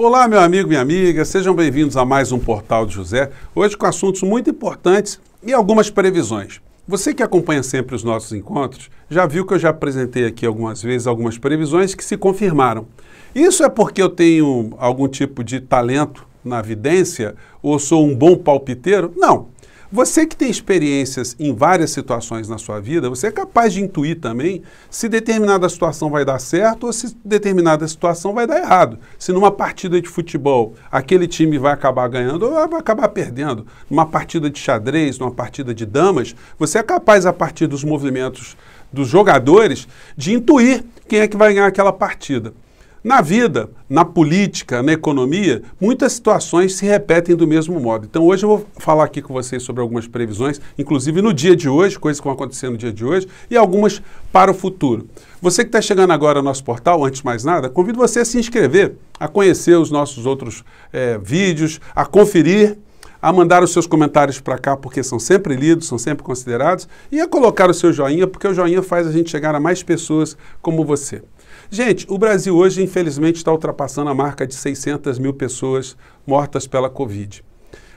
Olá, meu amigo, minha amiga, sejam bem-vindos a mais um Portal de José. Hoje com assuntos muito importantes e algumas previsões. Você que acompanha sempre os nossos encontros já viu que eu já apresentei aqui algumas vezes algumas previsões que se confirmaram. Isso é porque eu tenho algum tipo de talento na vidência ou sou um bom palpiteiro? Não. Você que tem experiências em várias situações na sua vida, você é capaz de intuir também se determinada situação vai dar certo ou se determinada situação vai dar errado. Se numa partida de futebol aquele time vai acabar ganhando ou vai acabar perdendo. Numa partida de xadrez, numa partida de damas, você é capaz, a partir dos movimentos dos jogadores, de intuir quem é que vai ganhar aquela partida. Na vida, na política, na economia, muitas situações se repetem do mesmo modo. Então, hoje eu vou falar aqui com vocês sobre algumas previsões, inclusive no dia de hoje, coisas que vão acontecer no dia de hoje, e algumas para o futuro. Você que está chegando agora ao nosso portal, antes de mais nada, convido você a se inscrever, a conhecer os nossos outros é, vídeos, a conferir a mandar os seus comentários para cá, porque são sempre lidos, são sempre considerados, e a colocar o seu joinha, porque o joinha faz a gente chegar a mais pessoas como você. Gente, o Brasil hoje, infelizmente, está ultrapassando a marca de 600 mil pessoas mortas pela Covid.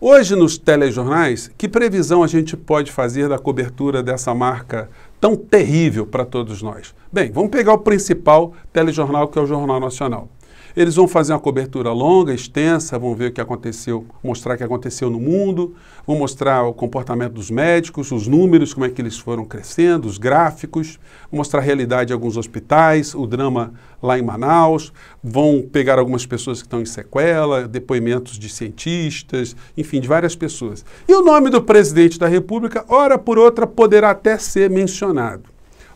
Hoje, nos telejornais, que previsão a gente pode fazer da cobertura dessa marca tão terrível para todos nós? Bem, vamos pegar o principal telejornal, que é o Jornal Nacional. Eles vão fazer uma cobertura longa, extensa, vão ver o que aconteceu, mostrar o que aconteceu no mundo, vão mostrar o comportamento dos médicos, os números, como é que eles foram crescendo, os gráficos, vão mostrar a realidade de alguns hospitais, o drama lá em Manaus, vão pegar algumas pessoas que estão em sequela, depoimentos de cientistas, enfim, de várias pessoas. E o nome do presidente da República, hora por outra, poderá até ser mencionado.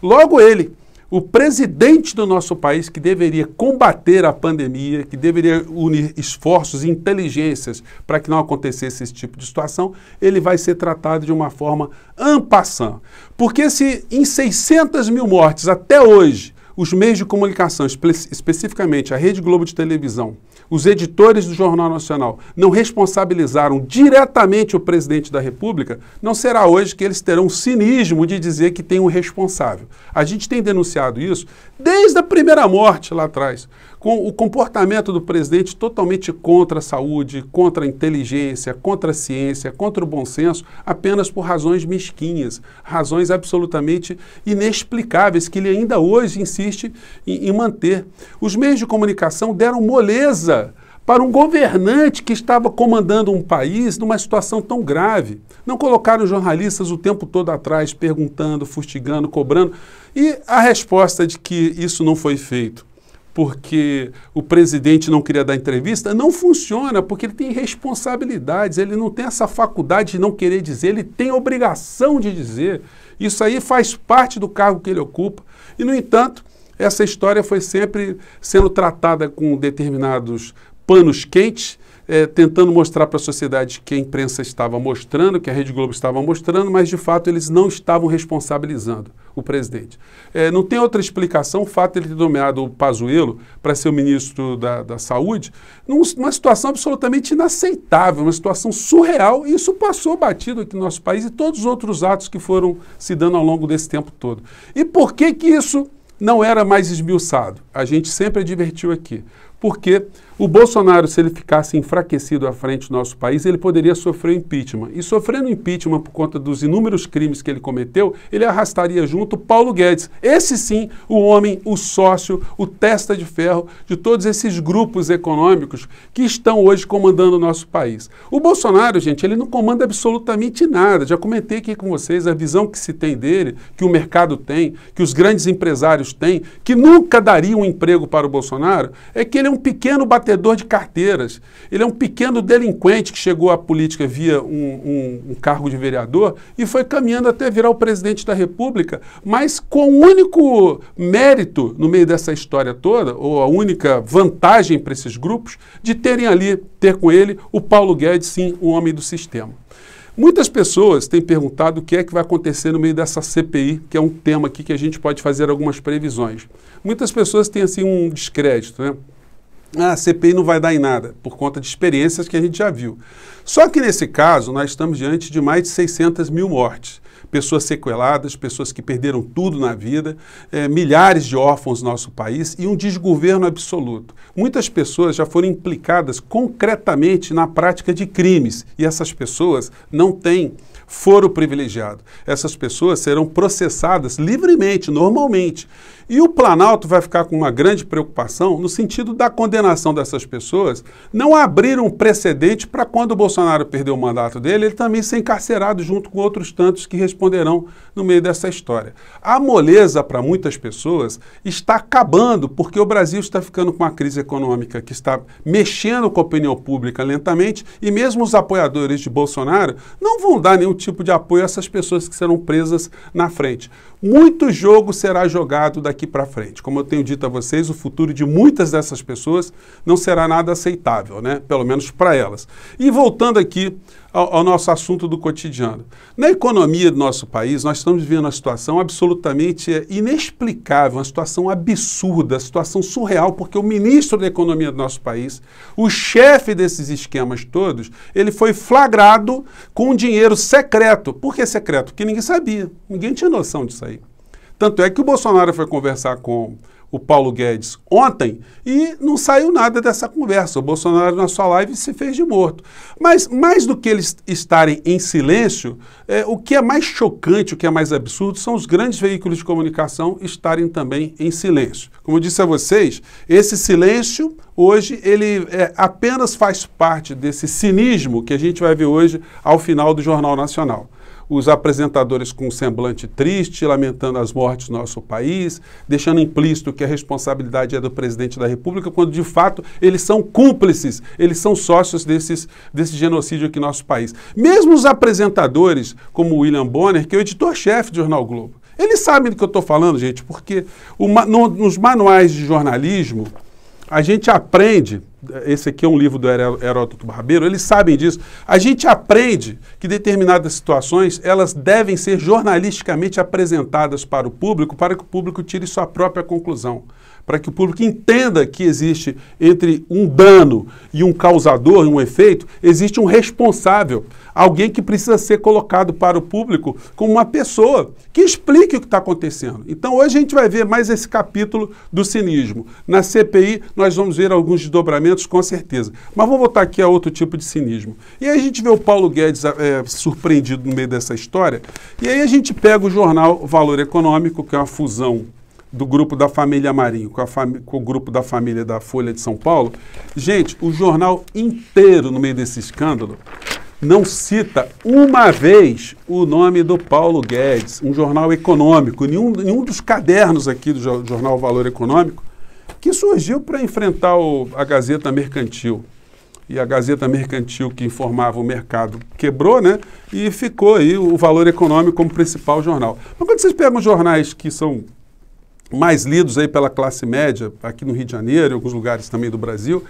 Logo ele, o presidente do nosso país, que deveria combater a pandemia, que deveria unir esforços e inteligências para que não acontecesse esse tipo de situação, ele vai ser tratado de uma forma ampassã. Porque se em 600 mil mortes até hoje os meios de comunicação, espe especificamente a Rede Globo de Televisão, os editores do Jornal Nacional, não responsabilizaram diretamente o presidente da República, não será hoje que eles terão o cinismo de dizer que tem um responsável. A gente tem denunciado isso desde a primeira morte lá atrás, com o comportamento do presidente totalmente contra a saúde, contra a inteligência, contra a ciência, contra o bom senso, apenas por razões mesquinhas, razões absolutamente inexplicáveis que ele ainda hoje insiste em, em manter. Os meios de comunicação deram moleza para um governante que estava comandando um país numa situação tão grave. Não colocaram jornalistas o tempo todo atrás, perguntando, fustigando, cobrando. E a resposta de que isso não foi feito porque o presidente não queria dar entrevista, não funciona, porque ele tem responsabilidades, ele não tem essa faculdade de não querer dizer, ele tem obrigação de dizer. Isso aí faz parte do cargo que ele ocupa. E, no entanto, essa história foi sempre sendo tratada com determinados panos quentes é, tentando mostrar para a sociedade que a imprensa estava mostrando, que a Rede Globo estava mostrando, mas de fato eles não estavam responsabilizando o presidente. É, não tem outra explicação o fato de ele ter nomeado o Pazuello para ser o ministro da, da Saúde, num, numa situação absolutamente inaceitável, uma situação surreal, e isso passou batido aqui no nosso país e todos os outros atos que foram se dando ao longo desse tempo todo. E por que que isso não era mais esmiuçado? A gente sempre advertiu aqui. Porque o Bolsonaro, se ele ficasse enfraquecido à frente do nosso país, ele poderia sofrer impeachment. E sofrendo impeachment por conta dos inúmeros crimes que ele cometeu, ele arrastaria junto Paulo Guedes. Esse sim, o homem, o sócio, o testa de ferro de todos esses grupos econômicos que estão hoje comandando o nosso país. O Bolsonaro, gente, ele não comanda absolutamente nada. Já comentei aqui com vocês a visão que se tem dele, que o mercado tem, que os grandes empresários têm, que nunca daria um emprego para o Bolsonaro, é que ele é um pequeno baterista batedor de carteiras, ele é um pequeno delinquente que chegou à política via um, um, um cargo de vereador e foi caminhando até virar o presidente da República, mas com o único mérito no meio dessa história toda, ou a única vantagem para esses grupos, de terem ali, ter com ele, o Paulo Guedes, sim, o homem do sistema. Muitas pessoas têm perguntado o que é que vai acontecer no meio dessa CPI, que é um tema aqui que a gente pode fazer algumas previsões. Muitas pessoas têm assim um descrédito, né? a CPI não vai dar em nada, por conta de experiências que a gente já viu. Só que nesse caso, nós estamos diante de mais de 600 mil mortes. Pessoas sequeladas, pessoas que perderam tudo na vida, é, milhares de órfãos no nosso país e um desgoverno absoluto. Muitas pessoas já foram implicadas concretamente na prática de crimes e essas pessoas não têm foro privilegiado. Essas pessoas serão processadas livremente, normalmente. E o Planalto vai ficar com uma grande preocupação no sentido da condenação dessas pessoas não abrir um precedente para quando o Bolsonaro perder o mandato dele, ele também ser encarcerado junto com outros tantos que responderão no meio dessa história. A moleza para muitas pessoas está acabando porque o Brasil está ficando com uma crise econômica que está mexendo com a opinião pública lentamente e mesmo os apoiadores de Bolsonaro não vão dar nenhum tipo de apoio a essas pessoas que serão presas na frente. Muito jogo será jogado daqui daqui para frente. Como eu tenho dito a vocês, o futuro de muitas dessas pessoas não será nada aceitável, né? pelo menos para elas. E voltando aqui ao, ao, nosso assunto do cotidiano. Na economia do nosso país, nós estamos vivendo uma situação absolutamente é, inexplicável, uma situação absurda, uma situação surreal, porque o ministro da Economia do nosso país, o chefe desses esquemas todos, ele foi flagrado com dinheiro secreto. Por que secreto? Porque ninguém sabia, ninguém tinha noção disso aí. Tanto é que o Bolsonaro foi conversar com o Paulo Guedes ontem e não saiu nada dessa conversa. O Bolsonaro, na sua live, se fez de morto. Mas, mais do que eles estarem em silêncio, é, o que é mais chocante, o que é mais absurdo, são os grandes veículos de comunicação estarem também em silêncio. Como eu disse a vocês, esse silêncio, hoje, ele é, apenas faz parte desse cinismo que a gente vai ver hoje ao final do Jornal Nacional os apresentadores com um semblante triste, lamentando as mortes do nosso país, deixando implícito que a responsabilidade é do presidente da República, quando de fato eles são cúmplices, eles são sócios desses, desse genocídio aqui no nosso país. Mesmo os apresentadores, como William Bonner, que é o editor-chefe do Jornal Globo, eles sabem do que eu estou falando, gente, porque o, no, nos manuais de jornalismo, a gente aprende, esse aqui é um livro do Heródoto Barbeiro, eles sabem disso. A gente aprende que determinadas situações, elas devem ser jornalisticamente apresentadas para o público, para que o público tire sua própria conclusão para que o público entenda que existe entre um dano e um causador, um efeito, existe um responsável, alguém que precisa ser colocado para o público como uma pessoa que explique o que está acontecendo. Então hoje a gente vai ver mais esse capítulo do cinismo. Na CPI nós vamos ver alguns desdobramentos com certeza, mas vamos voltar aqui a outro tipo de cinismo. E aí a gente vê o Paulo Guedes é, surpreendido no meio dessa história, e aí a gente pega o jornal Valor Econômico, que é uma fusão do grupo da família Marinho com, com, o grupo da família da Folha de São Paulo, gente, o jornal inteiro, no meio desse escândalo, não cita uma vez o nome do Paulo Guedes, um jornal econômico, nenhum, nenhum dos cadernos aqui do jornal Valor Econômico, que surgiu para enfrentar o, a Gazeta Mercantil. E a Gazeta Mercantil, que informava o mercado, quebrou, né? E ficou aí o valor econômico como principal jornal. Mas quando vocês pegam jornais que são mais lidos aí pela classe média, aqui no Rio de Janeiro e alguns lugares também do Brasil,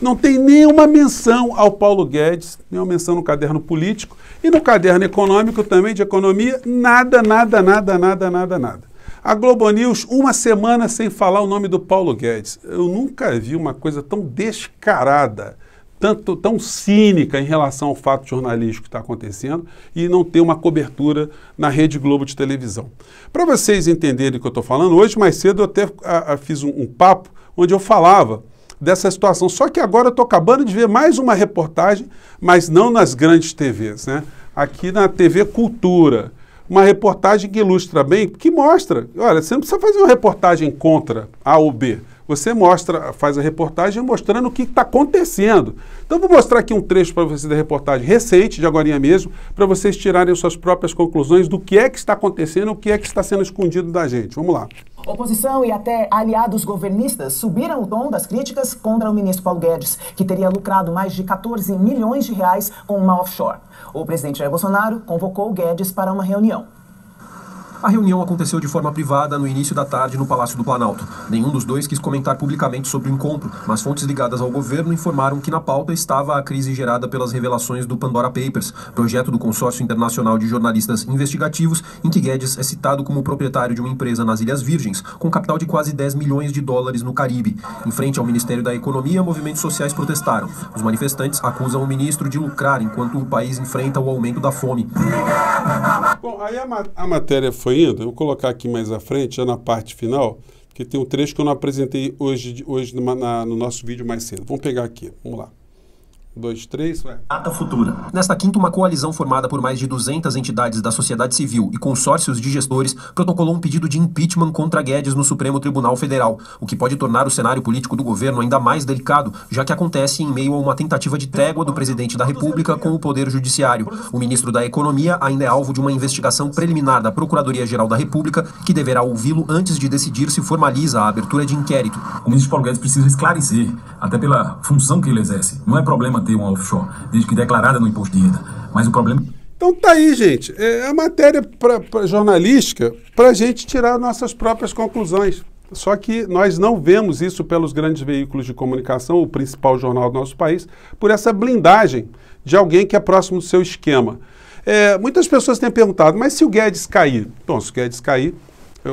não tem nenhuma menção ao Paulo Guedes, nenhuma menção no caderno político e no caderno econômico também de economia, nada, nada, nada, nada, nada, nada. A Globo News, uma semana sem falar o nome do Paulo Guedes. Eu nunca vi uma coisa tão descarada tanto, tão cínica em relação ao fato jornalístico que está acontecendo e não ter uma cobertura na Rede Globo de televisão. Para vocês entenderem o que eu estou falando, hoje mais cedo eu até a, a, fiz um, um papo onde eu falava dessa situação. Só que agora eu estou acabando de ver mais uma reportagem, mas não nas grandes TVs, né? Aqui na TV Cultura. Uma reportagem que ilustra bem, que mostra, olha, você não precisa fazer uma reportagem contra A ou B. Você mostra, faz a reportagem mostrando o que está acontecendo. Então vou mostrar aqui um trecho para vocês da reportagem recente, de agora mesmo, para vocês tirarem suas próprias conclusões do que é que está acontecendo, o que é que está sendo escondido da gente. Vamos lá. Oposição e até aliados governistas subiram o tom das críticas contra o ministro Paulo Guedes, que teria lucrado mais de 14 milhões de reais com uma offshore. O presidente Jair Bolsonaro convocou Guedes para uma reunião. A reunião aconteceu de forma privada no início da tarde no Palácio do Planalto. Nenhum dos dois quis comentar publicamente sobre o encontro, mas fontes ligadas ao governo informaram que na pauta estava a crise gerada pelas revelações do Pandora Papers, projeto do Consórcio Internacional de Jornalistas Investigativos, em que Guedes é citado como proprietário de uma empresa nas Ilhas Virgens, com capital de quase 10 milhões de dólares no Caribe. Em frente ao Ministério da Economia, movimentos sociais protestaram. Os manifestantes acusam o ministro de lucrar enquanto o país enfrenta o aumento da fome. Bom, aí a, a matéria foi foi indo, eu vou colocar aqui mais à frente, já na parte final, que tem um trecho que eu não apresentei hoje, hoje na, na, no nosso vídeo mais cedo. Vamos pegar aqui, vamos lá dois, três, vai. futura. Nesta quinta, uma coalizão formada por mais de 200 entidades da sociedade civil e consórcios de gestores protocolou um pedido de impeachment contra Guedes no Supremo Tribunal Federal, o que pode tornar o cenário político do governo ainda mais delicado, já que acontece em meio a uma tentativa de trégua do presidente da República com o Poder Judiciário. O ministro da Economia ainda é alvo de uma investigação preliminar da Procuradoria-Geral da República, que deverá ouvi-lo antes de decidir se formaliza a abertura de inquérito. O ministro Paulo Guedes precisa esclarecer, até pela função que ele exerce. Não é problema manter uma offshore, desde que declarada no imposto de renda. Mas o problema. É então tá aí, gente. É, é a matéria pra, pra jornalística para a gente tirar nossas próprias conclusões. Só que nós não vemos isso pelos grandes veículos de comunicação, o principal jornal do nosso país, por essa blindagem de alguém que é próximo do seu esquema. É, muitas pessoas têm perguntado, mas se o Guedes cair? Bom, se o Guedes cair,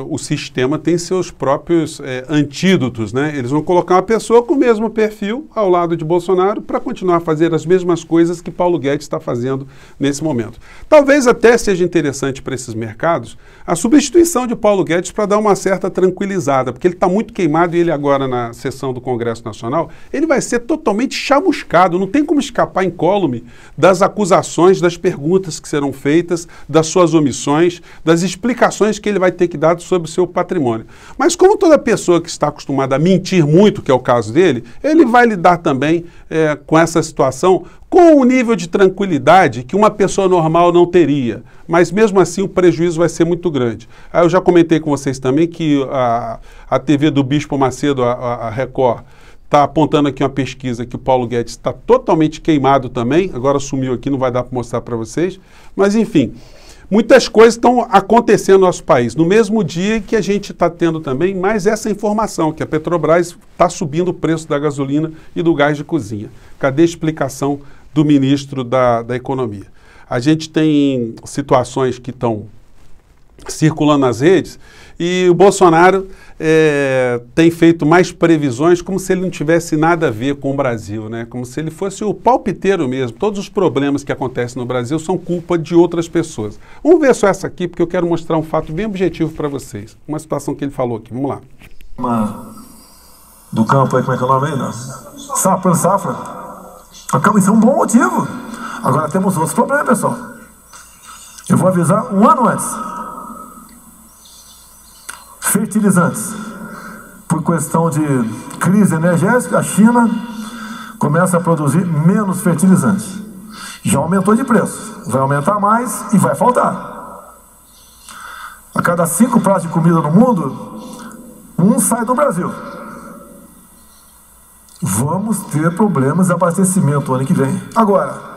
o sistema tem seus próprios é, antídotos, né? Eles vão colocar uma pessoa com o mesmo perfil ao lado de Bolsonaro para continuar a fazer as mesmas coisas que Paulo Guedes está fazendo nesse momento. Talvez até seja interessante para esses mercados a substituição de Paulo Guedes para dar uma certa tranquilizada, porque ele está muito queimado e ele agora na sessão do Congresso Nacional, ele vai ser totalmente chamuscado, não tem como escapar incólume das acusações, das perguntas que serão feitas, das suas omissões, das explicações que ele vai ter que dar sobre o seu patrimônio. Mas como toda pessoa que está acostumada a mentir muito, que é o caso dele, ele vai lidar também é, com essa situação com um nível de tranquilidade que uma pessoa normal não teria. Mas mesmo assim o prejuízo vai ser muito grande. Eu já comentei com vocês também que a, a TV do Bispo Macedo, a, a Record, está apontando aqui uma pesquisa que o Paulo Guedes está totalmente queimado também, agora sumiu aqui, não vai dar para mostrar para vocês. Mas enfim, Muitas coisas estão acontecendo no nosso país, no mesmo dia que a gente está tendo também mais essa informação, que a Petrobras está subindo o preço da gasolina e do gás de cozinha. Cadê a explicação do ministro da, da Economia? A gente tem situações que estão circulando nas redes e o Bolsonaro é, tem feito mais previsões como se ele não tivesse nada a ver com o Brasil, né? Como se ele fosse o palpiteiro mesmo. Todos os problemas que acontecem no Brasil são culpa de outras pessoas. Vamos ver só essa aqui, porque eu quero mostrar um fato bem objetivo para vocês. Uma situação que ele falou aqui. Vamos lá. Uma... Do campo aí, como é que é o nome ainda? Safra, safra. A isso é um bom motivo. Agora temos outros problemas, pessoal. Eu vou avisar um ano antes fertilizantes. Por questão de crise energética, a China começa a produzir menos fertilizantes. Já aumentou de preço, vai aumentar mais e vai faltar. A cada cinco pratos de comida no mundo, um sai do Brasil. Vamos ter problemas de abastecimento ano que vem. Agora,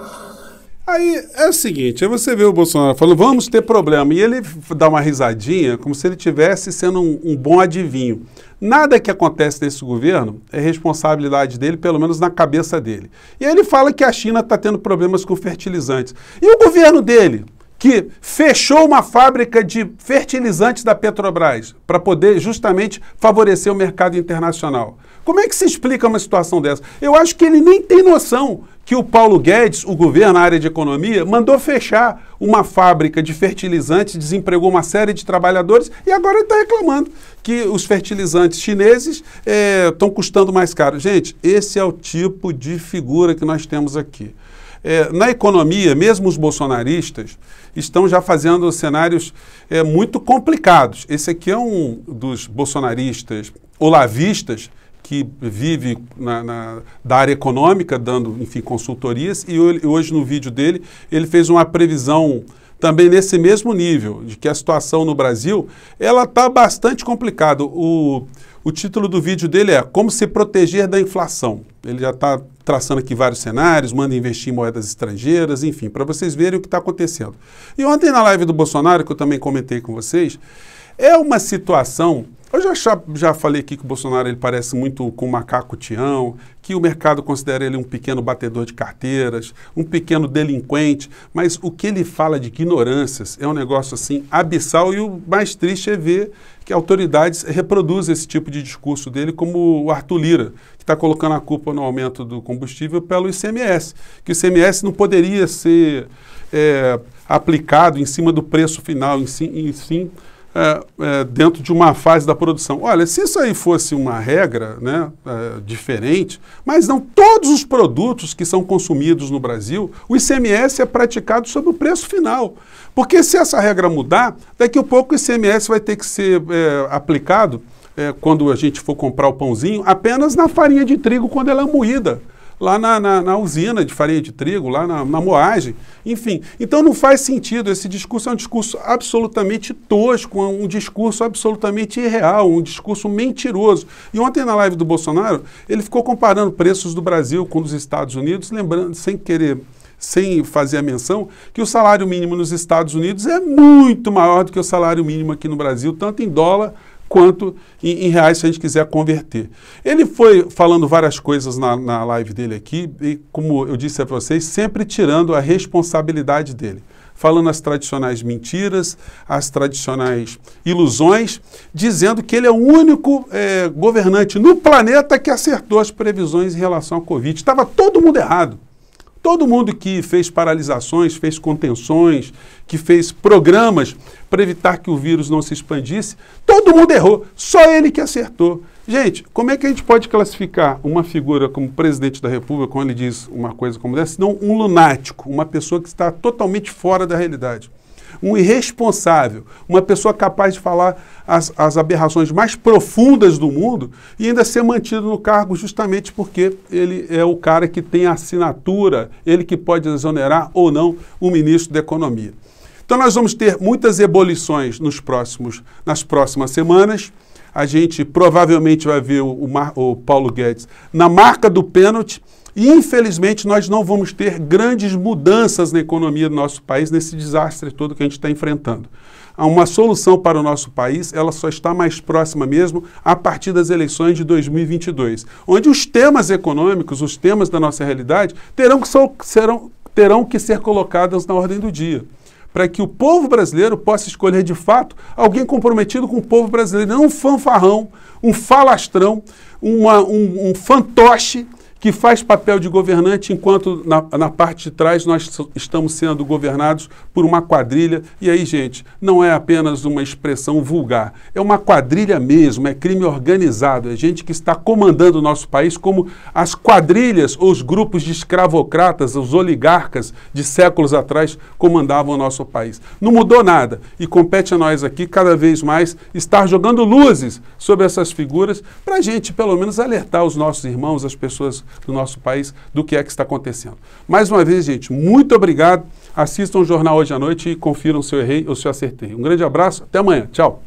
Aí é o seguinte, aí você vê o Bolsonaro falando, vamos ter problema. E ele dá uma risadinha, como se ele tivesse sendo um, um bom adivinho. Nada que acontece nesse governo é responsabilidade dele, pelo menos na cabeça dele. E aí ele fala que a China está tendo problemas com fertilizantes. E o governo dele? que fechou uma fábrica de fertilizantes da Petrobras para poder justamente favorecer o mercado internacional. Como é que se explica uma situação dessa? Eu acho que ele nem tem noção que o Paulo Guedes, o governo na área de economia, mandou fechar uma fábrica de fertilizantes, desempregou uma série de trabalhadores e agora está reclamando que os fertilizantes chineses estão eh, é, custando mais caro. Gente, esse é o tipo de figura que nós temos aqui. É, na economia, mesmo os bolsonaristas estão já fazendo cenários é, muito complicados. Esse aqui é um dos bolsonaristas olavistas que vive na, na, da área econômica, dando, enfim, consultorias, e hoje no vídeo dele ele fez uma previsão também nesse mesmo nível, de que a situação no Brasil, ela está bastante complicada. O, o título do vídeo dele é Como se proteger da inflação. Ele já está traçando aqui vários cenários, manda investir em moedas estrangeiras, enfim, para vocês verem o que está acontecendo. E ontem na live do Bolsonaro, que eu também comentei com vocês, é uma situação eu já, já, já falei aqui que o Bolsonaro ele parece muito com o macaco Tião, que o mercado considera ele um pequeno batedor de carteiras, um pequeno delinquente, mas o que ele fala de ignorâncias é um negócio assim abissal e o mais triste é ver que autoridades reproduzem esse tipo de discurso dele, como o Arthur Lira, que está colocando a culpa no aumento do combustível pelo ICMS, que o ICMS não poderia ser é, aplicado em cima do preço final, em sim, em sim é, é, dentro de uma fase da produção. Olha, se isso aí fosse uma regra né, é, diferente, mas não todos os produtos que são consumidos no Brasil, o ICMS é praticado sobre o preço final. Porque se essa regra mudar, daqui a pouco o ICMS vai ter que ser é, aplicado, é, quando a gente for comprar o pãozinho, apenas na farinha de trigo quando ela é moída lá na, na, na usina de farinha de trigo, lá na, na moagem, enfim. Então não faz sentido, esse discurso é um discurso absolutamente tosco, um discurso absolutamente irreal, um discurso mentiroso. E ontem na live do Bolsonaro, ele ficou comparando preços do Brasil com os Estados Unidos, lembrando, sem querer sem fazer a menção, que o salário mínimo nos Estados Unidos é muito maior do que o salário mínimo aqui no Brasil, tanto em dólar quanto em, em, reais se a gente quiser converter. Ele foi falando várias coisas na, na live dele aqui e, como eu disse a vocês, sempre tirando a responsabilidade dele. Falando as tradicionais mentiras, as tradicionais ilusões, dizendo que ele é o único é, governante no planeta que acertou as previsões em relação à Covid. Estava todo mundo errado. Todo mundo que fez paralisações, fez contenções, que fez programas para evitar que o vírus não se expandisse, todo mundo errou, só ele que acertou. Gente, como é que a gente pode classificar uma figura como presidente da República, quando ele diz uma coisa como essa? senão um lunático, uma pessoa que está totalmente fora da realidade? um irresponsável, uma pessoa capaz de falar as, as aberrações mais profundas do mundo e ainda ser mantido no cargo justamente porque ele é o cara que tem a assinatura, ele que pode exonerar ou não o ministro da Economia. Então nós vamos ter muitas ebolições nos próximos, nas próximas semanas. A gente provavelmente vai ver o, o, Mar, o Paulo Guedes na marca do pênalti e, infelizmente, nós não vamos ter grandes mudanças na economia do nosso país nesse desastre todo que a gente está enfrentando. Uma solução para o nosso país, ela só está mais próxima mesmo a partir das eleições de 2022, onde os temas econômicos, os temas da nossa realidade, terão que, serão, terão que ser colocados na ordem do dia para que o povo brasileiro possa escolher de fato alguém comprometido com o povo brasileiro, não um fanfarrão, um falastrão, uma, um, um fantoche que faz papel de governante, enquanto na, na, parte de trás nós estamos sendo governados por uma quadrilha. E aí, gente, não é apenas uma expressão vulgar, é uma quadrilha mesmo, é crime organizado, é gente que está comandando o nosso país como as quadrilhas ou os grupos de escravocratas, os oligarcas de séculos atrás comandavam o nosso país. Não mudou nada e compete a nós aqui cada vez mais estar jogando luzes sobre essas figuras para a gente, pelo menos, alertar os nossos irmãos, as pessoas do nosso país, do que é que está acontecendo. Mais uma vez, gente, muito obrigado. Assistam o jornal hoje à noite e confiram se eu errei ou se eu acertei. Um grande abraço, até amanhã. Tchau.